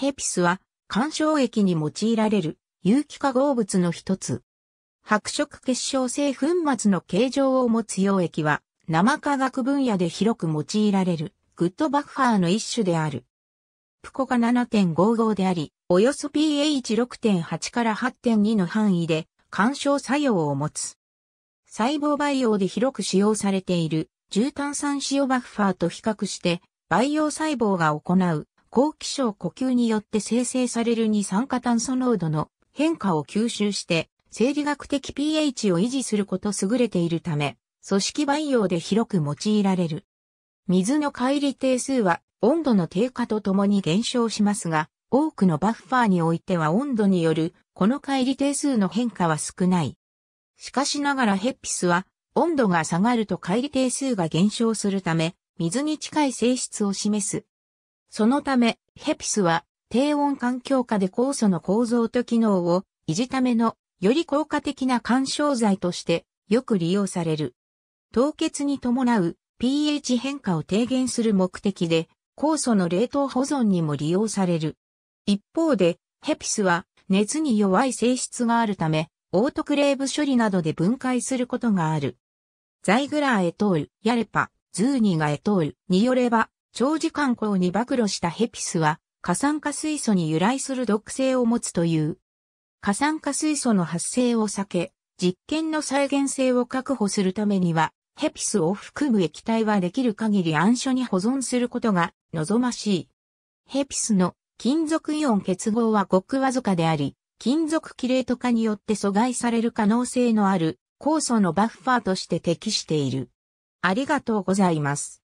ヘピスは干渉液に用いられる有機化合物の一つ。白色結晶性粉末の形状を持つ溶液は生化学分野で広く用いられるグッドバッファーの一種である。プコが7.55であり、およそ pH6.8 から8.2の範囲で干渉作用を持つ。細胞培養で広く使用されている重炭酸塩バッファーと比較して培養細胞が行う高気象呼吸によって生成される二酸化炭素濃度の変化を吸収して、生理学的 pH を維持すること優れているため、組織培養で広く用いられる。水の乖離定数は温度の低下とともに減少しますが、多くのバッファーにおいては温度によるこの乖離定数の変化は少ない。しかしながらヘッピスは温度が下がると乖離定数が減少するため、水に近い性質を示すそのため、ヘピスは低温環境下で酵素の構造と機能を維持ためのより効果的な干渉剤としてよく利用される。凍結に伴う pH 変化を低減する目的で酵素の冷凍保存にも利用される。一方で、ヘピスは熱に弱い性質があるため、オートクレーブ処理などで分解することがある。ザイグラーエトール、ヤレパ、ズーニガエトールによれば、長時間光に暴露したヘピスは、過酸化水素に由来する毒性を持つという。過酸化水素の発生を避け、実験の再現性を確保するためには、ヘピスを含む液体はできる限り暗所に保存することが望ましい。ヘピスの金属イオン結合はごくわずかであり、金属キレート化によって阻害される可能性のある酵素のバッファーとして適している。ありがとうございます。